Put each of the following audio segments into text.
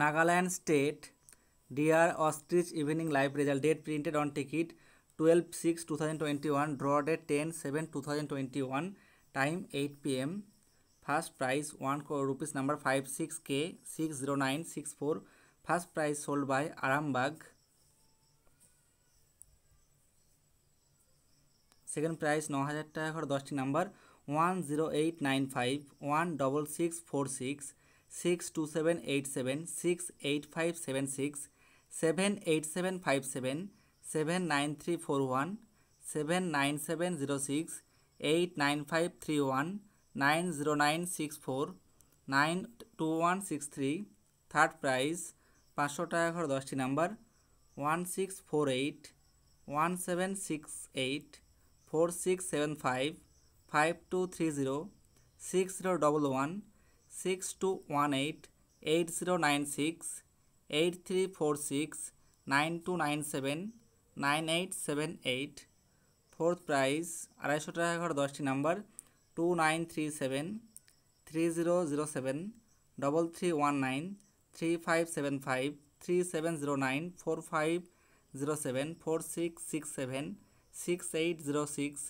Nagaland state dear ostrich evening live result date printed on ticket twelve six two thousand twenty one draw date ten seven two thousand twenty one time eight P M first prize one rupees number five six K six zero nine six four first prize sold by Arambagh second prize न हज़ार टकर दस टी number one zero eight nine five one double six four six six two seven eight seven six eight five seven six seven eight seven five seven seven nine three four one seven nine seven zero six eight nine five three one nine zero nine six four nine two one six three third prize পাঁচশো টাকা করে দশটি number one six four eight one seven six eight four six seven five five two three zero six zero double one six two one eight eight zero nine six eight three four six nine two nine seven nine eight seven eight fourth prize আড়াইশো টাকা করে দশটি number two nine three seven three zero zero seven double three one nine three five seven five three seven zero nine four five zero seven four six six seven six eight zero six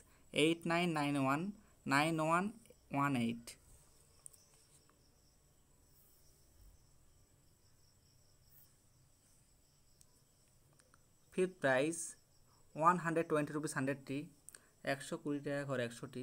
eight nine nine one nine one one eight fifth prize one hundred twenty rupees হান্ড্রেডটি একশো কুড়ি টাকা ঘর একশোটি